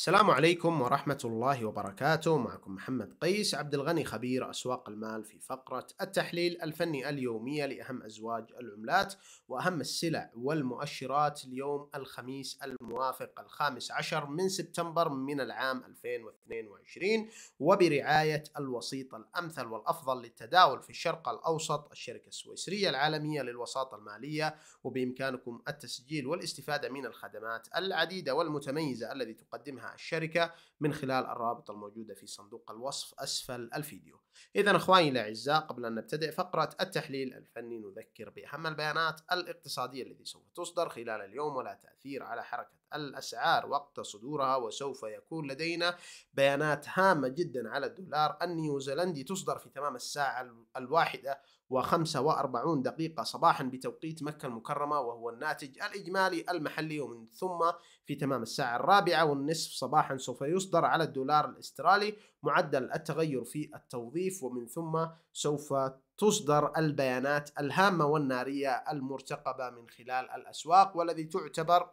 السلام عليكم ورحمة الله وبركاته معكم محمد قيس عبد الغني خبير أسواق المال في فقرة التحليل الفني اليومية لأهم أزواج العملات وأهم السلع والمؤشرات اليوم الخميس الموافق الخامس عشر من سبتمبر من العام 2022 وبرعاية الوسيط الأمثل والأفضل للتداول في الشرق الأوسط الشركة السويسرية العالمية للوساطة المالية وبإمكانكم التسجيل والاستفادة من الخدمات العديدة والمتميزة التي تقدمها الشركة من خلال الرابط الموجودة في صندوق الوصف أسفل الفيديو إذا أخواني الأعزاء قبل أن نبتدئ فقرة التحليل الفني نذكر بأهم البيانات الاقتصادية التي سوف تصدر خلال اليوم ولا تأثير على حركة الأسعار وقت صدورها وسوف يكون لدينا بيانات هامة جدا على الدولار النيوزيلندي تصدر في تمام الساعة الواحدة و45 دقيقة صباحا بتوقيت مكة المكرمة وهو الناتج الإجمالي المحلي ومن ثم في تمام الساعة الرابعة والنصف صباحا سوف يصدر على الدولار الأسترالي معدل التغير في التوظيف ومن ثم سوف تصدر البيانات الهامة والنارية المرتقبة من خلال الأسواق والذي تعتبر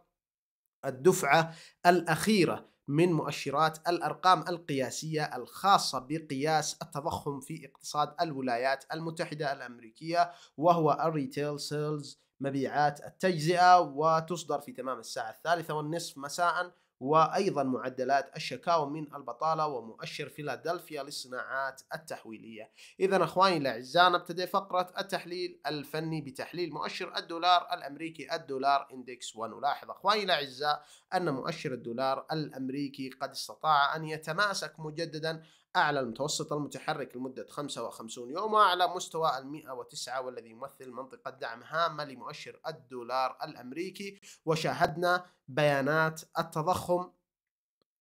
الدفعة الأخيرة من مؤشرات الأرقام القياسية الخاصة بقياس التضخم في اقتصاد الولايات المتحدة الأمريكية وهو الريتيل سيلز مبيعات التجزئة وتصدر في تمام الساعة الثالثة والنصف مساء وأيضا معدلات الشكاوى من البطالة ومؤشر فيلادلفيا للصناعات التحويلية إذا أخواني الأعزاء نبتدئ فقرة التحليل الفني بتحليل مؤشر الدولار الأمريكي الدولار إندكس ونلاحظ أخواني الأعزاء أن مؤشر الدولار الأمريكي قد استطاع أن يتماسك مجددا أعلى المتوسط المتحرك لمدة 55 يوم وأعلى مستوى ال 109 والذي يمثل منطقة دعم هامة لمؤشر الدولار الأمريكي وشاهدنا بيانات التضخم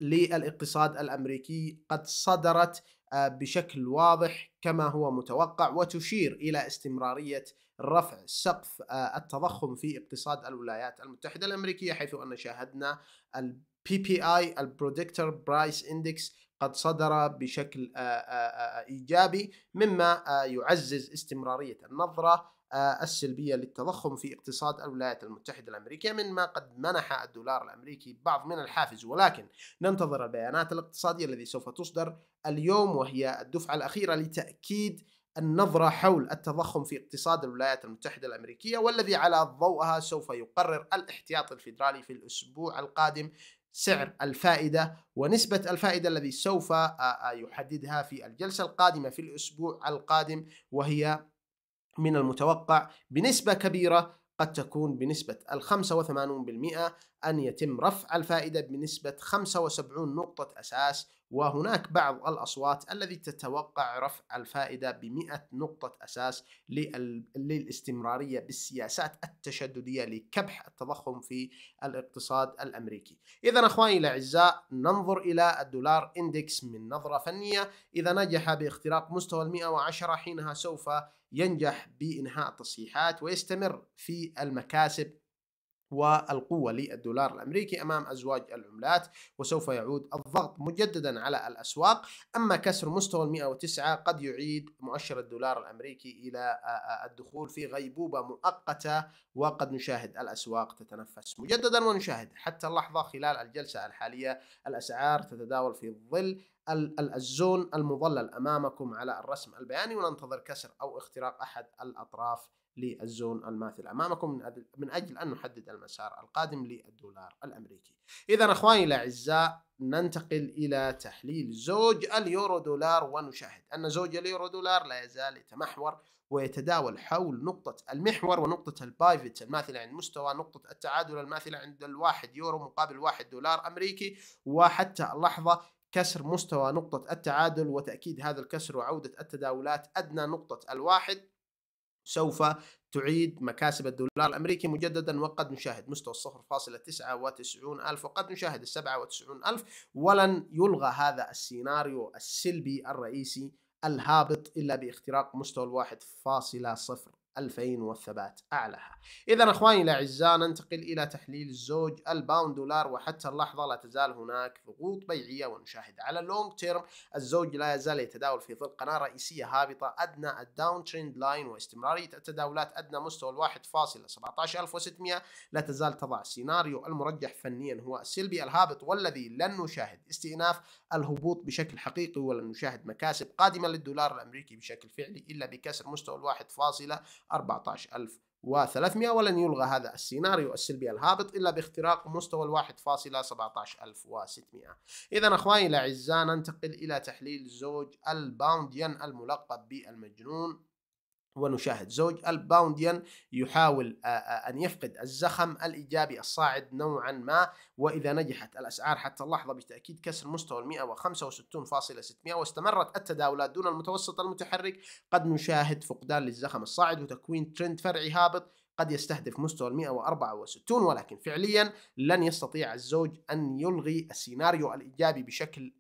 للاقتصاد الأمريكي قد صدرت آه، بشكل واضح كما هو متوقع وتشير إلى استمرارية رفع سقف آه، التضخم في اقتصاد الولايات المتحدة الأمريكية حيث أن شاهدنا البي بي اي البرودكتور برايس اندكس قد صدر بشكل ايجابي مما يعزز استمراريه النظره السلبيه للتضخم في اقتصاد الولايات المتحده الامريكيه مما قد منح الدولار الامريكي بعض من الحافز ولكن ننتظر البيانات الاقتصاديه التي سوف تصدر اليوم وهي الدفعه الاخيره لتاكيد النظرة حول التضخم في اقتصاد الولايات المتحدة الأمريكية والذي على ضوئها سوف يقرر الاحتياط الفيدرالي في الأسبوع القادم سعر الفائدة ونسبة الفائدة الذي سوف يحددها في الجلسة القادمة في الأسبوع القادم وهي من المتوقع بنسبة كبيرة قد تكون بنسبة ال 85% أن يتم رفع الفائدة بنسبة 75 نقطة أساس وهناك بعض الأصوات التي تتوقع رفع الفائدة ب 100 نقطة أساس للاستمرارية بالسياسات التشددية لكبح التضخم في الاقتصاد الأمريكي إذا أخواني الأعزاء ننظر إلى الدولار إندكس من نظرة فنية إذا نجح باختراق مستوى ال 110 حينها سوف ينجح بإنهاء التصحيحات ويستمر في المكاسب والقوة للدولار الأمريكي أمام أزواج العملات وسوف يعود الضغط مجددا على الأسواق أما كسر مستوى 109 قد يعيد مؤشر الدولار الأمريكي إلى الدخول في غيبوبة مؤقتة وقد نشاهد الأسواق تتنفس مجددا ونشاهد حتى اللحظة خلال الجلسة الحالية الأسعار تتداول في ظل الزون المظلل أمامكم على الرسم البياني وننتظر كسر أو اختراق أحد الأطراف للزون الماثل أمامكم من أجل أن نحدد المسار القادم للدولار الأمريكي إذا أخواني الأعزاء ننتقل إلى تحليل زوج اليورو دولار ونشاهد أن زوج اليورو دولار لا يزال يتمحور ويتداول حول نقطة المحور ونقطة البايفت الماثلة عند مستوى نقطة التعادل الماثلة عند الواحد يورو مقابل واحد دولار أمريكي وحتى اللحظة كسر مستوى نقطة التعادل وتأكيد هذا الكسر وعودة التداولات أدنى نقطة الواحد سوف تعيد مكاسب الدولار الأمريكي مجددا وقد نشاهد مستوى الصفر فاصلة تسعة وتسعون ألف وقد نشاهد السبعة وتسعون ألف ولن يلغى هذا السيناريو السلبي الرئيسي الهابط إلا باختراق مستوى الواحد فاصلة صفر 2000 والثبات أعلاها إذا أخواني الأعزاء ننتقل إلى تحليل الزوج الباوند دولار وحتى اللحظة لا تزال هناك ضغوط بيعية ونشاهد على اللونج تيرم الزوج لا يزال يتداول في ظل قناة رئيسية هابطة أدنى الداون تريند لاين واستمرارية التداولات أدنى مستوى الواحد فاصلة 17600 لا تزال تضع سيناريو المرجح فنيا هو السلبي الهابط والذي لن نشاهد استئناف الهبوط بشكل حقيقي ولن نشاهد مكاسب قادمة للدولار الأمريكي بشكل فعلي إلا بكسر مستوى الواحد فاصلة 14300 ولن يلغى هذا السيناريو السلبي الهابط إلا باختراق مستوى ال 1.17600 إذا أخواني الأعزاء ننتقل إلى تحليل زوج الباوند ين الملقب بالمجنون ونشاهد زوج الباونديان يحاول آه، آه، أن يفقد الزخم الإيجابي الصاعد نوعا ما وإذا نجحت الأسعار حتى اللحظة بتأكيد كسر مستوى 165.600 واستمرت التداولات دون المتوسط المتحرك قد نشاهد فقدان للزخم الصاعد وتكوين ترند فرعي هابط قد يستهدف مستوى ال 164 ولكن فعليا لن يستطيع الزوج أن يلغي السيناريو الإيجابي بشكل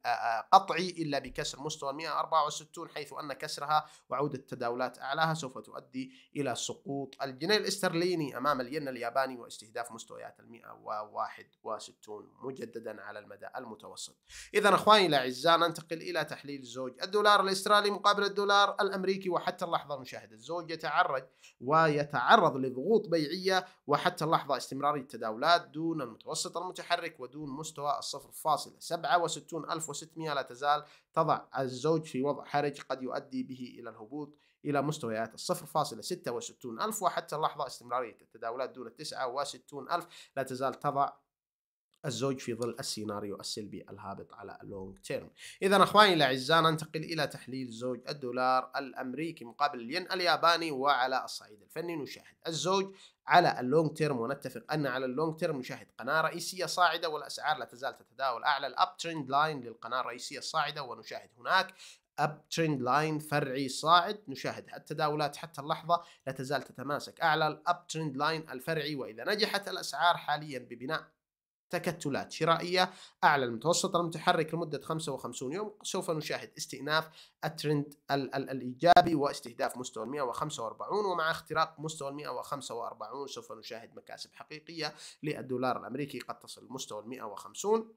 قطعي إلا بكسر مستوى ال 164 حيث أن كسرها وعودة تداولات أعلاها سوف تؤدي إلى سقوط الجنيه الاسترليني أمام الين الياباني واستهداف مستويات ال 161 مجددا على المدى المتوسط إذا أخواني الأعزاء ننتقل إلى تحليل زوج الدولار الاسترالي مقابل الدولار الأمريكي وحتى اللحظة نشاهد الزوج يتعرج ويتعرض لضغوط ضغوط بيعية وحتى اللحظة استمرارية التداولات دون المتوسط المتحرك ودون مستوى الصفر لا تزال تضع الزوج في وضع حرج قد يؤدي به إلى الهبوط إلى مستويات 0.66000 وحتى اللحظة استمرارية التداولات دون 69000 لا تزال تضع الزوج في ظل السيناريو السلبي الهابط على اللونج تيرم إذا أخواني الأعزاء ننتقل إلى تحليل زوج الدولار الأمريكي مقابل الين الياباني وعلى الصعيد الفني نشاهد الزوج على اللونج تيرم ونتفق أن على اللونج تيرم نشاهد قناة رئيسية صاعدة والأسعار لا تزال تتداول أعلى الأب تريند لاين للقناة الرئيسية الصاعدة ونشاهد هناك اب تريند لاين فرعي صاعد نشاهد التداولات حتى اللحظه لا تزال تتماسك اعلى الاب تريند لاين الفرعي واذا نجحت الاسعار حاليا ببناء تكتلات شرائية أعلى المتوسط المتحرك لمدة 55 يوم سوف نشاهد استئناف الترند ال ال الإيجابي واستهداف مستوى 145 ومع اختراق مستوى 145 سوف نشاهد مكاسب حقيقية للدولار الأمريكي قد تصل مستوى 150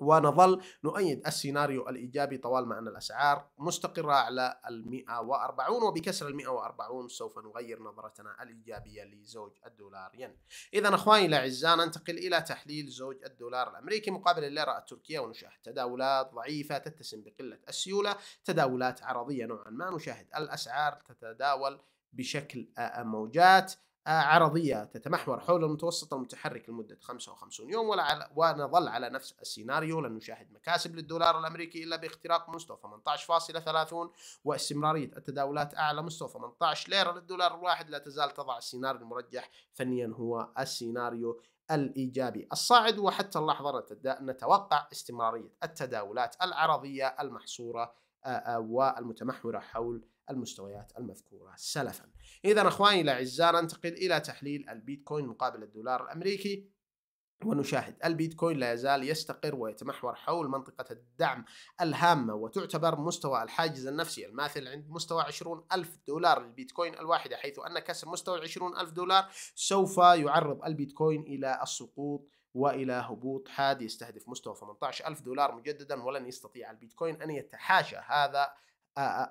ونظل نؤيد السيناريو الإيجابي طوال ما أن الأسعار مستقرة على ال 140 وبكسر ال 140 سوف نغير نظرتنا الإيجابية لزوج الدولار ين إذا أخواني الأعزاء ننتقل إلى تحليل زوج الدولار الأمريكي مقابل الليرة التركية ونشاهد تداولات ضعيفة تتسم بقلة السيولة تداولات عرضية نوعا ما نشاهد الأسعار تتداول بشكل موجات عرضية تتمحور حول المتوسط المتحرك لمدة 55 يوم ولا على ونظل على نفس السيناريو لن نشاهد مكاسب للدولار الأمريكي إلا باختراق مستوى 18.30 واستمرارية التداولات أعلى مستوى 18 ليرة للدولار الواحد لا تزال تضع السيناريو المرجح فنيا هو السيناريو الإيجابي الصاعد وحتى اللحظة نتوقع استمرارية التداولات العرضية المحصورة والمتمحورة حول المستويات المذكورة سلفا إذا أخواني الأعزاء ننتقل إلى تحليل البيتكوين مقابل الدولار الأمريكي ونشاهد البيتكوين لا يزال يستقر ويتمحور حول منطقة الدعم الهامة وتعتبر مستوى الحاجز النفسي الماثل عند مستوى 20 ألف دولار للبيتكوين الواحدة حيث أن كسر مستوى 20 ألف دولار سوف يعرض البيتكوين إلى السقوط والى هبوط حاد يستهدف مستوى 18000 دولار مجددا ولن يستطيع البيتكوين ان يتحاشى هذا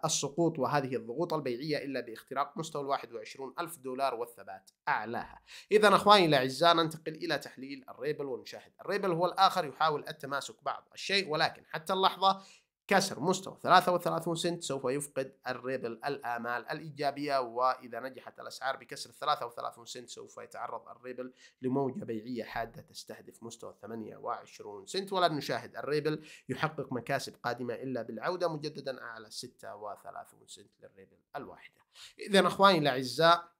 السقوط وهذه الضغوط البيعية إلا باختراق مستوى الواحد وعشرون ألف دولار والثبات أعلاها إذا أخواني الأعزاء ننتقل إلى تحليل الريبل ونشاهد الريبل هو الآخر يحاول التماسك بعض الشيء ولكن حتى اللحظة كسر مستوى 33 سنت سوف يفقد الريبل الآمال الإيجابية وإذا نجحت الأسعار بكسر 33 سنت سوف يتعرض الريبل لموجة بيعية حادة تستهدف مستوى 28 سنت ولن نشاهد الريبل يحقق مكاسب قادمة إلا بالعودة مجددا أعلى 36 سنت للريبل الواحدة إذا أخواني الأعزاء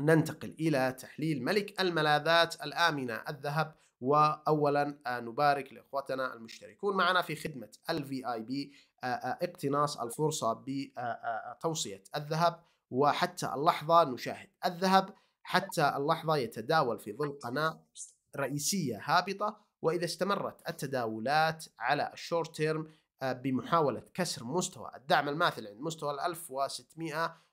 ننتقل إلى تحليل ملك الملاذات الآمنة الذهب واولا آه، نبارك لاخوتنا المشتركون معنا في خدمه الفي اي بي اقتناص الفرصه بتوصيه آه، آه، الذهب وحتى اللحظه نشاهد الذهب حتى اللحظه يتداول في ظل قناه رئيسيه هابطه واذا استمرت التداولات على الشورت تيرم بمحاوله كسر مستوى الدعم الماثل عند مستوى ال 1600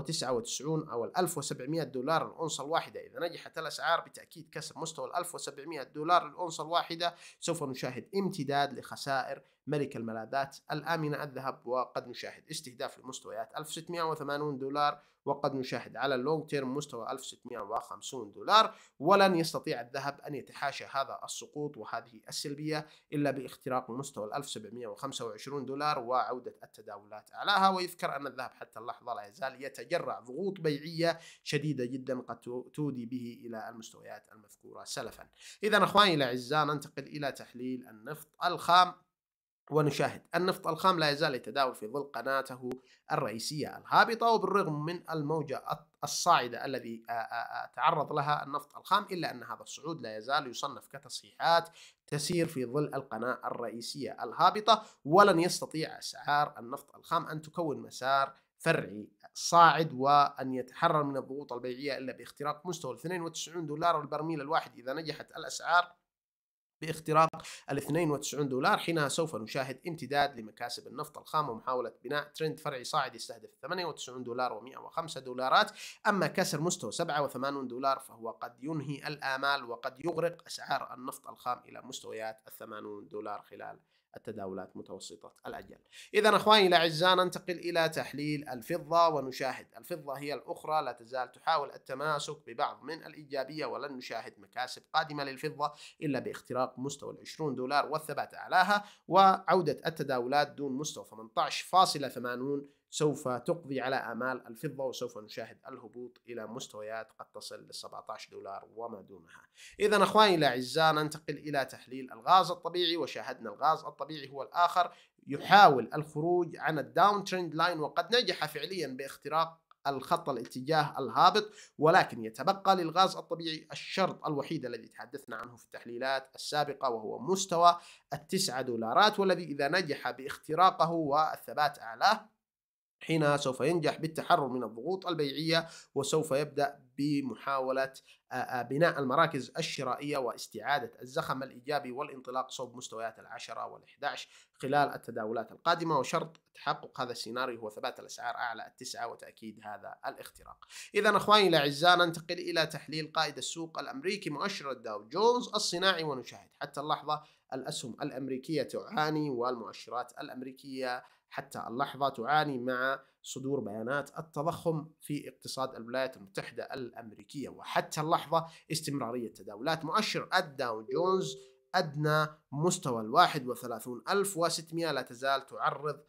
99 أو 1700 دولار الأونصة الواحدة إذا نجحت الأسعار بتأكيد كسب مستوى 1700 دولار الأونصة الواحدة سوف نشاهد امتداد لخسائر ملك الملاذات الآمنة الذهب وقد نشاهد استهداف لمستويات 1680 دولار وقد نشاهد على اللونج تيرم مستوى 1650 دولار ولن يستطيع الذهب أن يتحاشى هذا السقوط وهذه السلبية إلا باختراق مستوى 1725 دولار وعودة التداولات أعلاها ويذكر أن الذهب حتى اللحظة لا يزال يتجرع ضغوط بيعية شديدة جدا قد تودي به إلى المستويات المذكورة سلفا إذا أخواني الأعزاء ننتقل إلى تحليل النفط الخام ونشاهد النفط الخام لا يزال يتداول في ظل قناته الرئيسية الهابطة وبالرغم من الموجة الصاعدة الذي تعرض لها النفط الخام إلا أن هذا الصعود لا يزال يصنف كتصحيحات تسير في ظل القناة الرئيسية الهابطة ولن يستطيع أسعار النفط الخام أن تكون مسار فرعي صاعد وأن يتحرر من الضغوط البيعية إلا باختراق مستوى 92 دولار البرميل الواحد إذا نجحت الأسعار باختراق ال 92 دولار حينها سوف نشاهد امتداد لمكاسب النفط الخام ومحاولة بناء ترند فرعي صاعد يستهدف 98 دولار و105 دولارات أما كسر مستوى 87 دولار فهو قد ينهي الآمال وقد يغرق أسعار النفط الخام إلى مستويات ال 80 دولار خلال التداولات متوسطة الأجل إذا أخواني الأعزاء ننتقل إلى تحليل الفضة ونشاهد الفضة هي الأخرى لا تزال تحاول التماسك ببعض من الإيجابية ولن نشاهد مكاسب قادمة للفضة إلا باختراق مستوى ال 20 دولار والثبات أعلاها وعودة التداولات دون مستوى 18.80 سوف تقضي على آمال الفضة وسوف نشاهد الهبوط إلى مستويات قد تصل لل 17 دولار وما دونها إذا أخواني الأعزاء ننتقل إلى تحليل الغاز الطبيعي وشاهدنا الغاز الطبيعي هو الآخر يحاول الخروج عن الداون تريند لاين وقد نجح فعليا باختراق الخط الاتجاه الهابط ولكن يتبقى للغاز الطبيعي الشرط الوحيد الذي تحدثنا عنه في التحليلات السابقة وهو مستوى التسعة دولارات والذي إذا نجح باختراقه والثبات أعلاه حينها سوف ينجح بالتحرر من الضغوط البيعية وسوف يبدأ بمحاولة بناء المراكز الشرائية واستعادة الزخم الإيجابي والانطلاق صوب مستويات العشرة والإحداش خلال التداولات القادمة وشرط تحقق هذا السيناريو هو ثبات الأسعار أعلى التسعة وتأكيد هذا الاختراق إذا أخواني الأعزاء ننتقل إلى تحليل قائد السوق الأمريكي مؤشر الداو جونز الصناعي ونشاهد حتى اللحظة الأسهم الأمريكية تعاني والمؤشرات الأمريكية حتى اللحظة تعاني مع صدور بيانات التضخم في اقتصاد الولايات المتحدة الأمريكية وحتى اللحظة استمرارية تداولات مؤشر الداو جونز أدنى مستوى الواحد وثلاثون ألف وستمائة لا تزال تعرض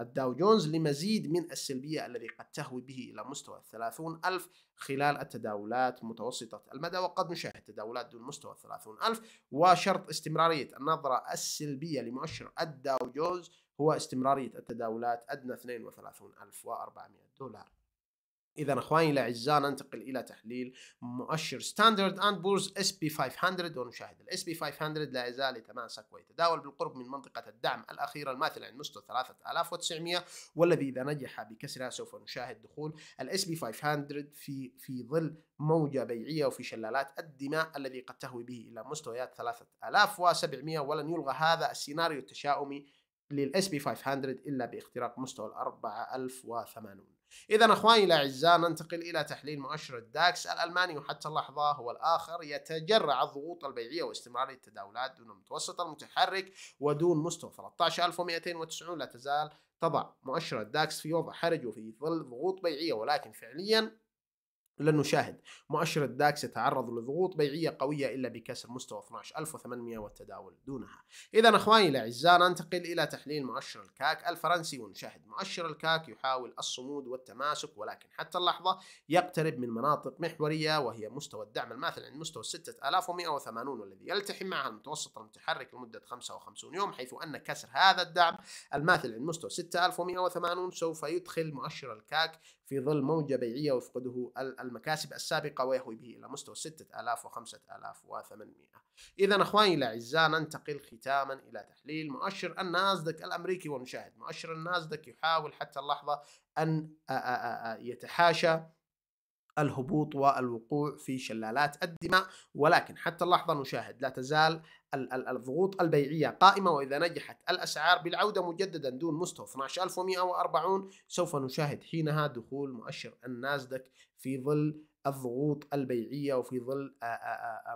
الداو جونز لمزيد من السلبية الذي قد تهوي به إلى مستوى الثلاثون ألف خلال التداولات متوسطة المدى وقد نشاهد تداولات دون مستوى الثلاثون ألف وشرط استمرارية النظرة السلبية لمؤشر الداو جونز هو استمرارية التداولات أدنى 32400 دولار إذا أخواني الأعزاء ننتقل إلى تحليل مؤشر ستاندرد أند بورز اس بي 500 ونشاهد الاس بي 500 لا يزال يتماسك ويتداول بالقرب من منطقة الدعم الأخيرة الماثلة عند مستوى 3900 والذي إذا نجح بكسرها سوف نشاهد دخول الاس بي 500 في في ظل موجة بيعية وفي شلالات الدماء الذي قد تهوي به إلى مستويات 3700 ولن يلغى هذا السيناريو التشاؤمي للاس بي 500 الا باختراق مستوى ال 4080 اذا اخواني الاعزاء ننتقل الى تحليل مؤشر الداكس الالماني وحتى اللحظه هو الاخر يتجرع الضغوط البيعيه واستمرار التداولات دون متوسط المتحرك ودون مستوى 13290 لا تزال تضع مؤشر الداكس في وضع حرج وفي ظل ضغوط بيعيه ولكن فعليا لن نشاهد مؤشر الداكس يتعرض لضغوط بيعية قوية إلا بكسر مستوى 12800 والتداول دونها إذا أخواني الأعزاء ننتقل إلى تحليل مؤشر الكاك الفرنسي ونشاهد مؤشر الكاك يحاول الصمود والتماسك ولكن حتى اللحظة يقترب من مناطق محورية وهي مستوى الدعم الماثل عند مستوى 6180 والذي يلتحم معها المتوسط المتحرك لمدة 55 يوم حيث أن كسر هذا الدعم الماثل عند مستوى 6180 سوف يدخل مؤشر الكاك في ظل موجة بيعية ويفقده المكاسب السابقة ويهوي به إلى مستوى 6000 و 5800 إذا أخواني الأعزاء ننتقل ختاما إلى تحليل مؤشر الناسدك الأمريكي والمشاهد مؤشر الناسدك يحاول حتى اللحظة أن يتحاشى الهبوط والوقوع في شلالات الدماء ولكن حتى اللحظة نشاهد لا تزال الضغوط البيعية قائمة وإذا نجحت الأسعار بالعودة مجددا دون مستوى 12140 سوف نشاهد حينها دخول مؤشر النازدك في ظل الضغوط البيعية وفي ظل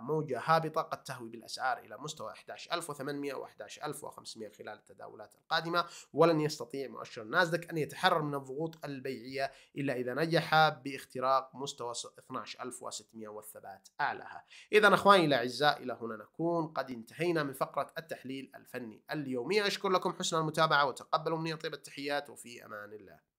موجة هابطة قد تهوي بالأسعار إلى مستوى 11800 و 11500 خلال التداولات القادمة ولن يستطيع مؤشر نازدك أن يتحرر من الضغوط البيعية إلا إذا نجح باختراق مستوى 12600 والثبات أعلاها إذا أخواني الأعزاء إلى هنا نكون قد انتهينا من فقرة التحليل الفني اليومي أشكر لكم حسن المتابعة وتقبلوا مني طيب التحيات وفي أمان الله